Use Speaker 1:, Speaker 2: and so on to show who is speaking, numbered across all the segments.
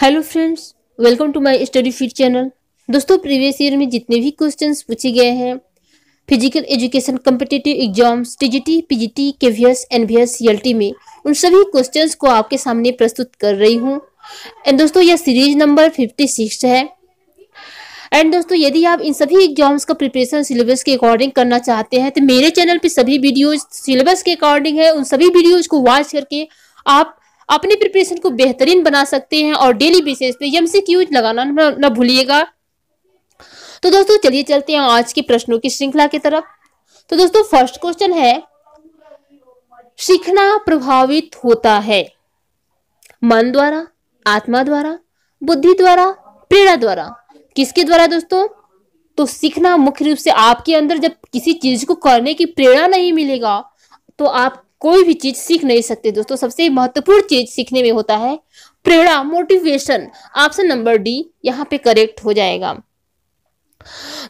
Speaker 1: hello friends welcome to my study feed channel दोस्तों previous year में जितने भी क्वेश्चंस पूछे गए हैं physical education competitive exams TGT PGT KVS NVS CLT में उन सभी क्वेश्चंस को आपके सामने प्रस्तुत कर रही हूँ एंड दोस्तों यह सीरीज नंबर फिफ्टी सिक्स है एंड दोस्तों यदि आप इन सभी एग्जाम्स का प्रिपरेशन सिलेबस के अकॉर्डिंग करना चाहते हैं तो मेरे चैनल पर सभी वीडियोज सिलेबस के अकॉर्डिंग है उन सभी वीडियोज को वॉच करके आप अपने प्रिपरेशन को बेहतरीन बना सकते हैं और डेली बेसिस पे एमसीक्यू लगाना ना भूलिएगा तो दोस्तों चलिए चलते हैं आज के प्रश्नों की श्रृंखला की तरफ तो दोस्तों फर्स्ट क्वेश्चन है सीखना प्रभावित होता है मन द्वारा आत्मा द्वारा बुद्धि द्वारा प्रेरणा द्वारा किसके द्वारा दोस्तों तो सीखना मुख्य रूप से आपके अंदर जब किसी चीज को करने की प्रेरणा नहीं मिलेगा तो आप कोई भी चीज सीख नहीं सकते दोस्तों सबसे महत्वपूर्ण चीज सीखने में होता है प्रेरणा मोटिवेशन ऑप्शन नंबर डी यहाँ पे करेक्ट हो जाएगा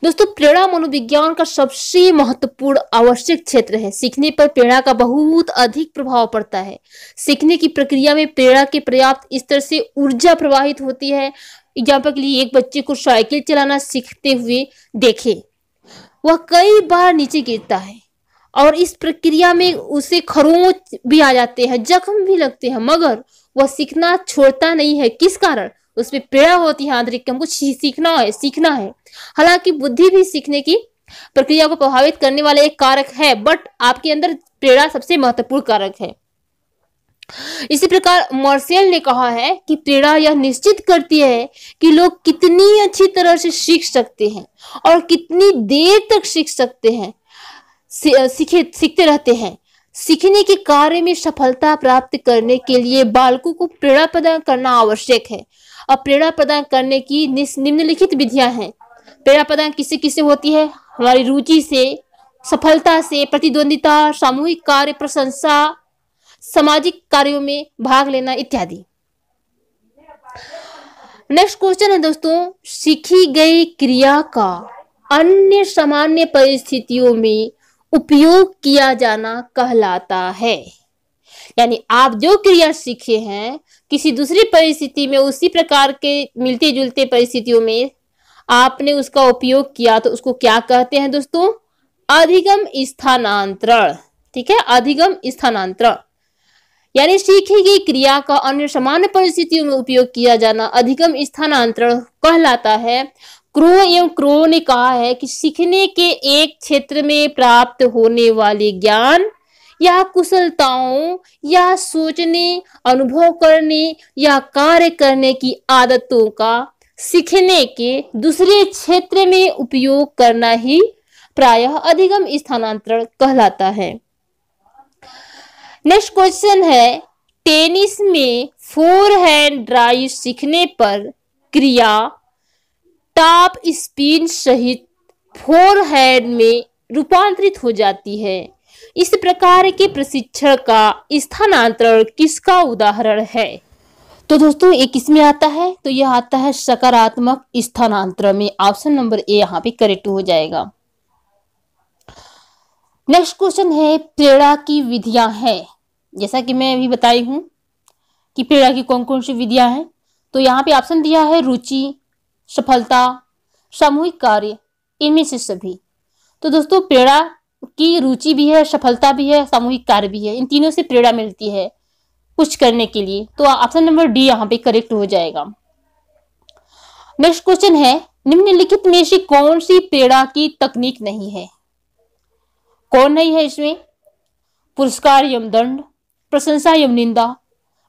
Speaker 1: दोस्तों प्रेरणा मनोविज्ञान का सबसे महत्वपूर्ण आवश्यक क्षेत्र है सीखने पर प्रेरणा का बहुत अधिक प्रभाव पड़ता है सीखने की प्रक्रिया में प्रेरणा के पर्याप्त स्तर से ऊर्जा प्रवाहित होती है एग्जाम्पल के लिए एक बच्चे को साइकिल चलाना सीखते हुए देखे वह कई बार नीचे गिरता है और इस प्रक्रिया में उसे खरोंच भी आ जाते हैं जख्म भी लगते हैं मगर वह सीखना छोड़ता नहीं है किस कारण उसमें पीड़ा होती है आंतरिक कि हमको सीखना है सीखना है हालांकि बुद्धि भी सीखने की प्रक्रिया को प्रभावित करने वाला एक कारक है बट आपके अंदर प्रेरणा सबसे महत्वपूर्ण कारक है इसी प्रकार मर्सियल ने कहा है कि प्रेरणा यह निश्चित करती है कि लोग कितनी अच्छी तरह से सीख सकते हैं और कितनी देर तक सीख सकते हैं सीखे सीखते रहते हैं सीखने के कार्य में सफलता प्राप्त करने के लिए बालकों को प्रेरणा प्रदान करना आवश्यक है और प्रेरणा प्रदान करने की निम्नलिखित विधियां हैं प्रेरणा प्रदान किसे किसे होती है हमारी रुचि से सफलता से प्रतिद्वंदिता सामूहिक कार्य प्रशंसा सामाजिक कार्यों में भाग लेना इत्यादि नेक्स्ट क्वेश्चन है दोस्तों सीखी गई क्रिया का अन्य सामान्य परिस्थितियों में उपयोग किया जाना कहलाता है यानी आप जो क्रिया सीखे हैं किसी दूसरी परिस्थिति में उसी प्रकार के मिलते जुलते परिस्थितियों में आपने उसका उपयोग किया तो उसको क्या कहते हैं दोस्तों अधिगम स्थानांतरण ठीक है अधिगम स्थानांतरण यानी सीखी गई क्रिया का अन्य सामान्य परिस्थितियों में उपयोग किया जाना अधिगम स्थानांतरण कहलाता है क्रो एवं क्रो ने कहा है कि सीखने के एक क्षेत्र में प्राप्त होने वाले ज्ञान या कुशलताओं या सोचने अनुभव करने या कार्य करने की आदतों का सीखने के दूसरे क्षेत्र में उपयोग करना ही प्रायः अधिगम स्थानांतरण कहलाता है नेक्स्ट क्वेश्चन है टेनिस में फोर हैंड ड्राइव सीखने पर क्रिया टॉप स्पिन सहित फोर हैंड में रूपांतरित हो जाती है इस प्रकार के प्रशिक्षण का स्थानांतरण किसका उदाहरण है तो दोस्तों एक इसमें आता है तो यह आता है सकारात्मक स्थानांतरण में ऑप्शन नंबर ए यहाँ पे करेक्ट हो जाएगा नेक्स्ट क्वेश्चन है प्रेरणा की विधियां हैं जैसा कि मैं अभी बताई हूं कि प्रेरणा की कौन कौन सी विधियां हैं तो यहाँ पे ऑप्शन दिया है रुचि सफलता सामूहिक कार्य इनमें से सभी तो दोस्तों प्रेरणा की रुचि भी है सफलता भी है सामूहिक कार्य भी है इन तीनों से प्रेरणा मिलती है कुछ करने के लिए तो ऑप्शन नंबर डी यहाँ पे करेक्ट हो जाएगा नेक्स्ट क्वेश्चन है निम्नलिखित में से कौन सी प्रेरणा की तकनीक नहीं है कौन नहीं है इसमें पुरस्कार एवं दंड प्रशंसा एवं निंदा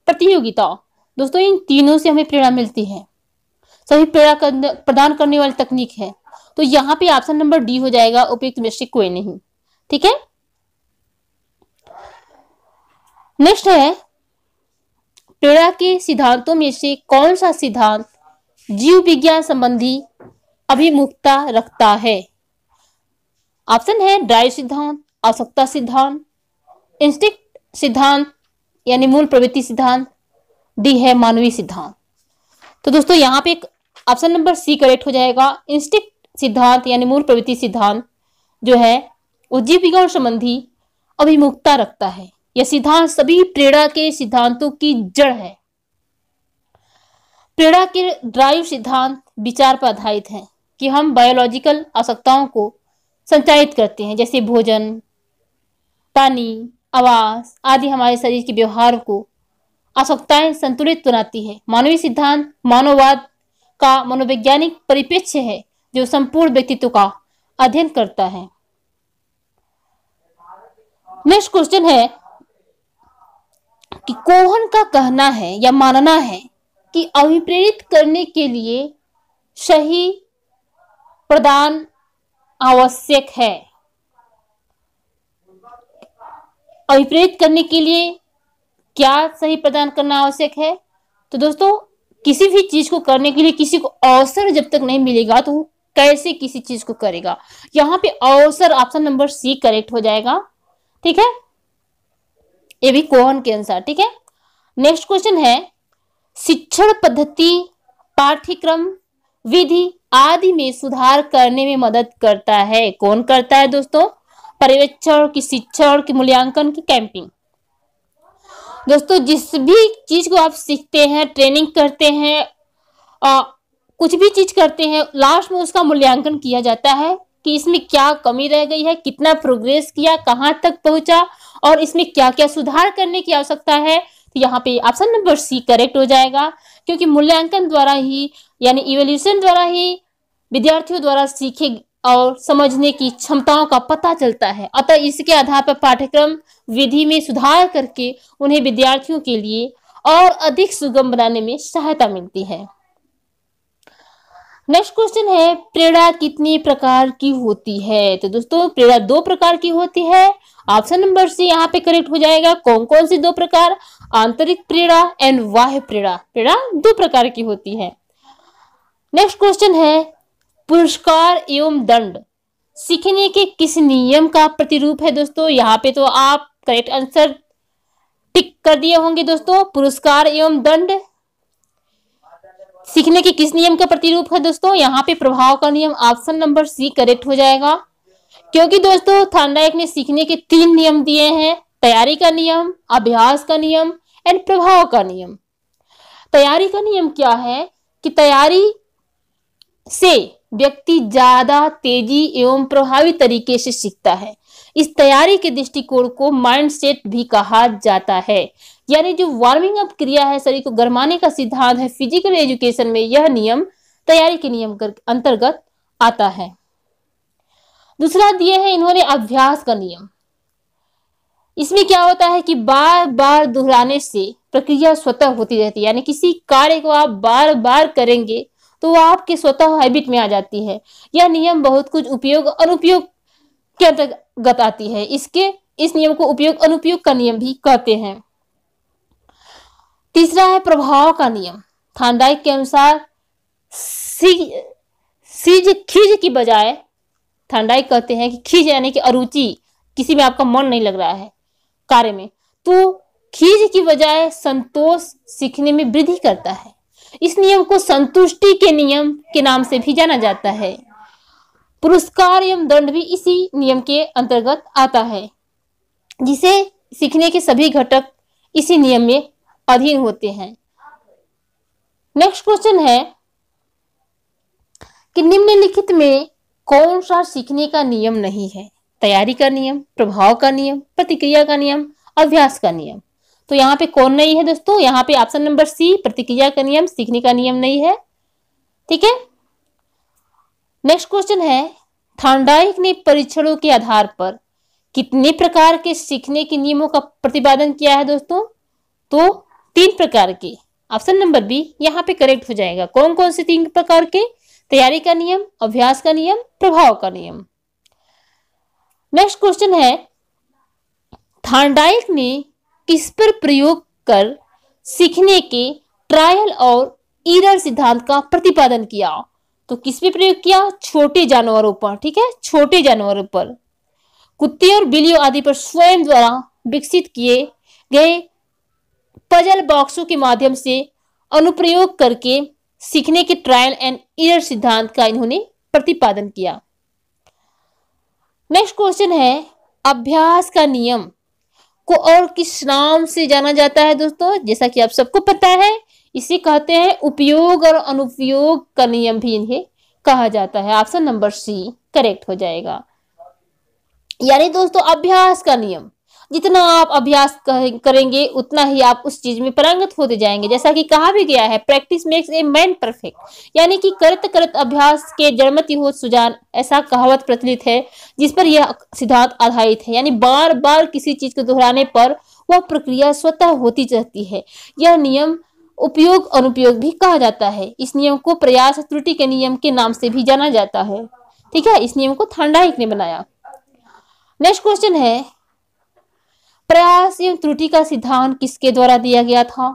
Speaker 1: प्रतियोगिता दोस्तों इन तीनों से हमें प्रेरणा मिलती है सभी प्रेरणा प्रदान करने वाली तकनीक है तो यहाँ पे ऑप्शन नंबर डी हो जाएगा उपयुक्त वैश्विक कोई नहीं ठीक है नेक्स्ट है प्रेरणा के सिद्धांतों में से कौन सा सिद्धांत जीव विज्ञान संबंधी अभिमुखता रखता है ऑप्शन है ड्राइव सिद्धांत आवश्यकता सिद्धांत इंस्टिक्ट सिद्धांत यानी मूल प्रवृत्ति सिद्धांत डी है मानवीय सिद्धांत तो दोस्तों यहाँ पे एक ऑप्शन नंबर सी करेक्ट हो जाएगा इंस्टिक सिद्धांत यानी मूल प्रवृत्ति सिद्धांत जो है उज्जीविका और संबंधी अभिमुखता रखता है यह सिद्धांत सभी प्रेरणा के सिद्धांतों की जड़ है प्रेरणा के ड्राइव सिद्धांत विचार पर आधारित है कि हम बायोलॉजिकल आवश्यकताओं को संचालित करते हैं जैसे भोजन पानी आवास आदि हमारे शरीर के व्यवहार को आवश्यकताएं संतुलित बनाती है मानवीय सिद्धांत मानववाद का मनोवैज्ञानिक परिप्रेक्ष्य है जो संपूर्ण व्यक्तित्व का अध्ययन करता है नेक्स्ट क्वेश्चन है कि कोहन का कहना है या मानना है कि अभिप्रेरित करने के लिए सही प्रदान आवश्यक है अभिप्रेरित करने के लिए क्या सही प्रदान करना आवश्यक है तो दोस्तों किसी भी चीज को करने के लिए किसी को अवसर जब तक नहीं मिलेगा तो वो कैसे किसी चीज को करेगा यहाँ पे अवसर ऑप्शन नंबर सी करेक्ट हो जाएगा ठीक है ये भी कोहन के आंसर ठीक है नेक्स्ट क्वेश्चन है शिक्षण पद्धति पाठ्यक्रम विधि आदि में सुधार करने में मदद करता है कौन करता है दोस्तों पर्यवेक्षण की शिक्षण की मूल्यांकन की कैंपिंग दोस्तों जिस भी चीज़ को आप सीखते हैं ट्रेनिंग करते हैं और कुछ भी चीज़ करते हैं लास्ट में उसका मूल्यांकन किया जाता है कि इसमें क्या कमी रह गई है कितना प्रोग्रेस किया कहाँ तक पहुंचा और इसमें क्या क्या सुधार करने की आवश्यकता है तो यहाँ पे ऑप्शन नंबर सी करेक्ट हो जाएगा क्योंकि मूल्यांकन द्वारा ही यानी इवोल्यूशन द्वारा ही विद्यार्थियों द्वारा सीखे और समझने की क्षमताओं का पता चलता है अतः इसके आधार पर पाठ्यक्रम विधि में सुधार करके उन्हें विद्यार्थियों के लिए और अधिक सुगम बनाने में सहायता मिलती है नेक्स्ट क्वेश्चन है प्रेरणा कितने प्रकार की होती है तो दोस्तों प्रेरणा दो प्रकार की होती है ऑप्शन नंबर सी यहाँ पे करेक्ट हो जाएगा कौन कौन सी दो प्रकार आंतरिक प्रेरणा एंड वाह्य प्रेरणा प्रेरणा दो प्रकार की होती है नेक्स्ट क्वेश्चन है पुरस्कार एवं दंड सीखने के किस नियम का प्रतिरूप है दोस्तों यहाँ पे तो आप करेक्ट आंसर टिक कर दिए होंगे दोस्तों पुरस्कार एवं दंड सीखने के किस नियम का प्रतिरूप है दोस्तों यहाँ पे प्रभाव का नियम ऑप्शन नंबर सी करेक्ट हो जाएगा क्योंकि दोस्तों एक ने सीखने के तीन नियम दिए हैं तैयारी का नियम अभ्यास का नियम एंड प्रभाव का नियम तैयारी का नियम क्या है कि तैयारी से व्यक्ति ज्यादा तेजी एवं प्रभावी तरीके से सीखता है इस तैयारी के दृष्टिकोण को माइंडसेट भी कहा जाता है यानी जो वार्मिंग अप क्रिया है शरीर को गर्माने का सिद्धांत है फिजिकल एजुकेशन में यह नियम तैयारी के नियम अंतर्गत आता है दूसरा दिए है इन्होंने अभ्यास का नियम इसमें क्या होता है कि बार बार दोहराने से प्रक्रिया स्वतः होती रहती है यानी किसी कार्य को आप बार बार करेंगे तो वह आपके स्वतः हैबिट में आ जाती है यह नियम बहुत कुछ उपयोग अनुपयोग के अंतर्गत आती है इसके इस नियम को उपयोग अनुपयोग का नियम भी कहते हैं तीसरा है प्रभाव का नियम थानदायक के अनुसार सीज खीज की बजाय थानदायक कहते हैं कि खीज यानी कि अरुचि किसी में आपका मन नहीं लग रहा है कार्य में तो खीज की बजाय संतोष सीखने में वृद्धि करता है इस नियम को संतुष्टि के नियम के नाम से भी जाना जाता है पुरस्कार एवं दंड भी इसी नियम के अंतर्गत आता है जिसे सीखने के सभी घटक इसी नियम में अधीन होते हैं नेक्स्ट क्वेश्चन है कि निम्नलिखित में कौन सा सीखने का नियम नहीं है तैयारी का नियम प्रभाव का नियम प्रतिक्रिया का नियम अभ्यास का नियम तो यहाँ पे कौन नहीं है दोस्तों यहाँ पे ऑप्शन नंबर सी प्रतिक्रिया का नियम सीखने का नियम नहीं है ठीक है नेक्स्ट क्वेश्चन है थांडाइक ने परीक्षणों के आधार पर कितने प्रकार के सीखने के नियमों का प्रतिपादन किया है दोस्तों तो तीन प्रकार के ऑप्शन नंबर बी यहाँ पे करेक्ट हो जाएगा कौन कौन से तीन प्रकार के तैयारी का नियम अभ्यास का नियम प्रभाव का नियम नेक्स्ट क्वेश्चन है थांडाइक ने किस पर प्रयोग कर सीखने के ट्रायल और ईरर सिद्धांत का प्रतिपादन किया तो किस पे प्रयोग किया छोटे जानवरों पर ठीक है छोटे जानवरों पर कुत्ते और बिल्लियों आदि पर स्वयं द्वारा विकसित किए गए पजल बॉक्सों के माध्यम से अनुप्रयोग करके सीखने के ट्रायल एंड ईयर सिद्धांत का इन्होंने प्रतिपादन किया नेक्स्ट क्वेश्चन है अभ्यास का नियम को और किस नाम से जाना जाता है दोस्तों जैसा कि आप सबको पता है इसे कहते हैं उपयोग और अनुपयोग का नियम भी इन्हें कहा जाता है ऑप्शन नंबर सी करेक्ट हो जाएगा यानी दोस्तों अभ्यास का नियम जितना आप अभ्यास करेंगे उतना ही आप उस चीज में परांगत होते जाएंगे जैसा कि कहा भी गया है practice makes a man perfect यानी कि करत करत अभ्यास के जड़मती हो सुजान ऐसा कहावत प्रचलित है जिस पर यह सिद्धांत आधारित है यानी बार बार किसी चीज को दोहराने पर वह प्रक्रिया स्वतः होती रहती है यह नियम उपयोग अनुपयोग भी कहा जाता है इस नियम को प्रयास त्रुटि के नियम के नाम से भी जाना जाता है ठीक है इस नियम को थंडाइक ने बनाया नेक्स्ट क्वेश्चन है प्रयास एवं त्रुटि का सिद्धांत किसके द्वारा दिया गया था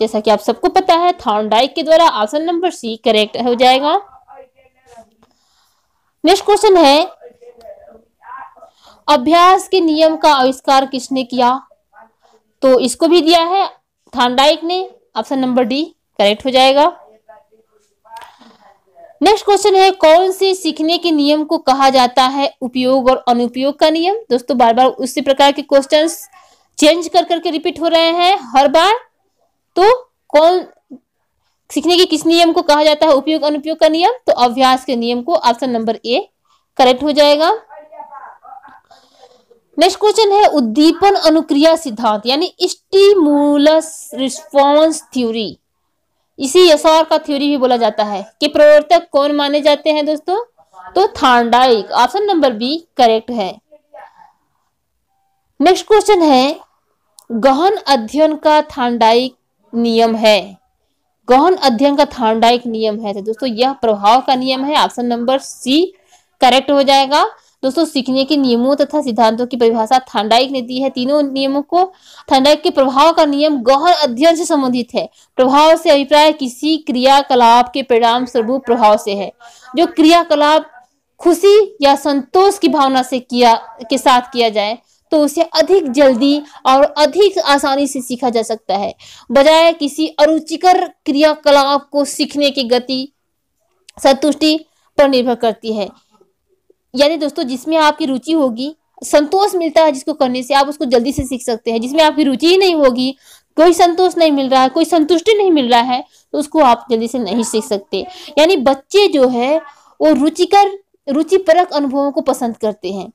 Speaker 1: जैसा कि आप सबको पता है थॉर्नडाइक के द्वारा ऑप्शन नंबर सी करेक्ट हो जाएगा नेक्स्ट क्वेश्चन है अभ्यास के नियम का आविष्कार किसने किया तो इसको भी दिया है थॉर्नडाइक ने ऑप्शन नंबर डी करेक्ट हो जाएगा नेक्स्ट क्वेश्चन है कौन से सीखने के नियम को कहा जाता है उपयोग और अनुपयोग का नियम दोस्तों बार बार उसी प्रकार के क्वेश्चन चेंज कर करके रिपीट हो रहे हैं हर बार तो कौन सीखने के किस नियम को कहा जाता है उपयोग अनुपयोग का नियम तो अभ्यास के नियम को ऑप्शन नंबर ए करेक्ट हो जाएगा नेक्स्ट क्वेश्चन है उद्दीपन अनुक्रिया सिद्धांत यानी स्टिमुलस रिस्पॉन्स थ्योरी इसी यशोर का थ्योरी भी बोला जाता है कि प्रवर्तक कौन माने जाते हैं दोस्तों तो Thorndike option number B correct है नेक्स्ट क्वेश्चन है गहन अध्ययन का थांडाइक नियम है गहन अध्ययन का थांडाइक नियम है तो दोस्तों यह प्रभाव का नियम है ऑप्शन नंबर सी करेक्ट हो जाएगा दोस्तों सीखने के नियमों तथा सिद्धांतों की परिभाषा थांडाइक ने दी है तीनों नियमों को थांडाइक के प्रभाव का नियम गहन अध्ययन से संबंधित है प्रभाव से अभिप्राय किसी क्रियाकलाप के परिणाम स्वरूप प्रभाव से है जो क्रियाकलाप खुशी या संतोष की भावना से किया के साथ किया जाए तो उसे अधिक जल्दी और अधिक आसानी से सीखा जा सकता है बजाय किसी अरुचिकर क्रियाकलाप को सीखने की गति संतुष्टि पर निर्भर करती है यानी दोस्तों जिसमें आपकी रुचि होगी संतोष मिलता है जिसको करने से आप उसको जल्दी से सीख सकते हैं जिसमें आपकी रुचि ही नहीं होगी कोई संतोष नहीं मिल रहा है कोई संतुष्टि नहीं मिल रहा है तो उसको आप जल्दी से नहीं सीख सकते यानी बच्चे जो है वो रुचिकर रुचिपरक अनुभवों को पसंद करते हैं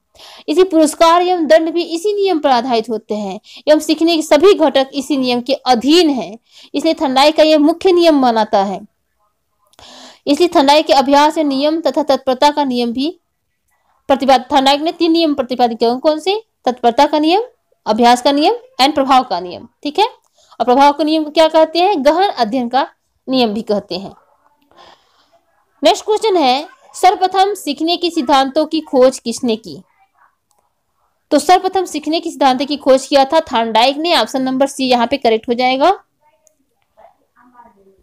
Speaker 1: इसी पुरस्कार एवं दंड भी इसी नियम पर आधारित होते हैं एवं सीखने के सभी घटक इसी नियम के अधीन है इसलिए ठंडाई का यह मुख्य नियम मनाता है इसलिए ठंडाई के अभ्यास या नियम तथा तत्परता का नियम भी प्रतिपादित नायक ने तीन नियम प्रतिपादित किए कौन से तत्परता का नियम अभ्यास का नियम एंड प्रभाव का नियम ठीक है और प्रभाव का नियम क्या कहते हैं गहन अध्ययन का नियम भी कहते हैं नेक्स्ट क्वेश्चन है सर्वप्रथम सीखने के सिद्धांतों की खोज किसने की तो सर्वप्रथम सीखने के सिद्धांत की खोज किया था थानडाइक ने ऑप्शन नंबर सी यहाँ पे करेक्ट हो जाएगा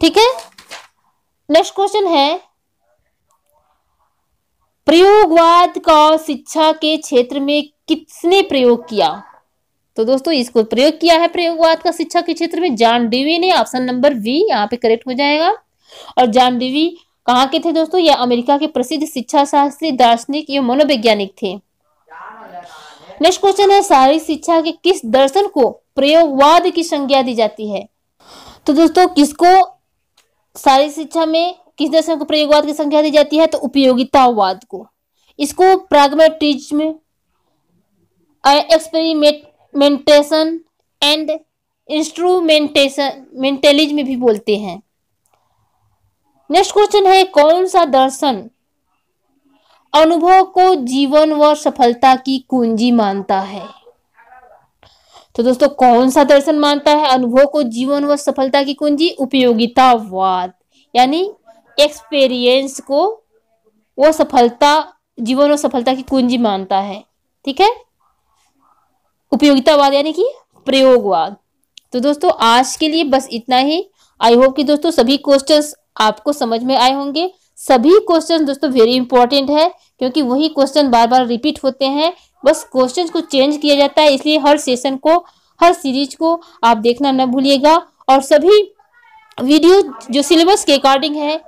Speaker 1: ठीक है नेक्स्ट क्वेश्चन है प्रयोगवाद का शिक्षा के क्षेत्र में किसने प्रयोग किया तो दोस्तों इसको प्रयोग किया है प्रयोगवाद का शिक्षा के क्षेत्र में जान डीवी ने ऑप्शन नंबर वी यहाँ पे करेक्ट हो जाएगा और जान डीवी कहाँ के थे दोस्तों यह अमेरिका के प्रसिद्ध शिक्षा शास्त्री दार्शनिक एवं मनोवैज्ञानिक थे नेक्स्ट क्वेश्चन है शारीरिक शिक्षा के किस दर्शन को प्रयोगवाद की संज्ञा दी जाती है तो दोस्तों किसको शारीरिक शिक्षा में किस दर्शन को प्रयोगवाद की संख्या दी जाती है तो उपयोगितावाद को इसको प्रागमेटिज्म एक्सपेरिमेंटेशन एंड इंस्ट्रूमेंटेशन भी बोलते हैं नेक्स्ट क्वेश्चन है कौन सा दर्शन अनुभव को जीवन व सफलता की कुंजी मानता है तो दोस्तों कौन सा दर्शन मानता है अनुभव को जीवन व सफलता की कुंजी उपयोगितावाद यानी एक्सपीरियंस को वो सफलता जीवन और सफलता की कुंजी मानता है ठीक है उपयोगितावाद यानी कि प्रयोगवाद तो दोस्तों आज के लिए बस इतना ही आई होप कि दोस्तों सभी क्वेश्चन आपको समझ में आए होंगे सभी क्वेश्चन दोस्तों वेरी इंपॉर्टेंट है क्योंकि वही क्वेश्चन बार बार रिपीट होते हैं बस क्वेश्चन को चेंज किया जाता है इसलिए हर सेशन को हर सीरीज को आप देखना न भूलिएगा और सभी वीडियो जो सिलेबस के अकॉर्डिंग है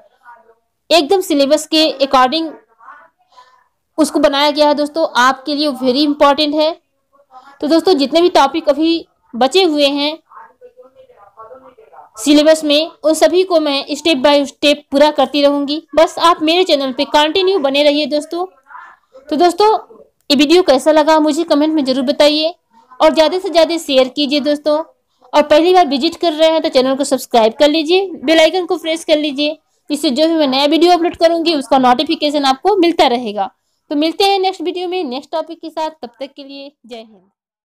Speaker 1: एकदम सिलेबस के अकॉर्डिंग उसको बनाया गया है दोस्तों आपके लिए वेरी इंपॉर्टेंट है तो दोस्तों जितने भी टॉपिक अभी बचे हुए हैं सिलेबस में उन सभी को मैं स्टेप बाय स्टेप पूरा करती रहूंगी बस आप मेरे चैनल पे कंटिन्यू बने रहिए दोस्तों तो दोस्तों ये वीडियो कैसा लगा मुझे कमेंट में ज़रूर बताइए और ज़्यादा से ज़्यादा शेयर कीजिए दोस्तों और पहली बार विजिट कर रहे हैं तो चैनल को सब्सक्राइब कर लीजिए बेलाइकन को प्रेस कर लीजिए इससे जो भी मैं नया वीडियो अपलोड करूंगी उसका नोटिफिकेशन आपको मिलता रहेगा तो मिलते हैं नेक्स्ट वीडियो में नेक्स्ट टॉपिक के साथ तब तक के लिए जय हिंद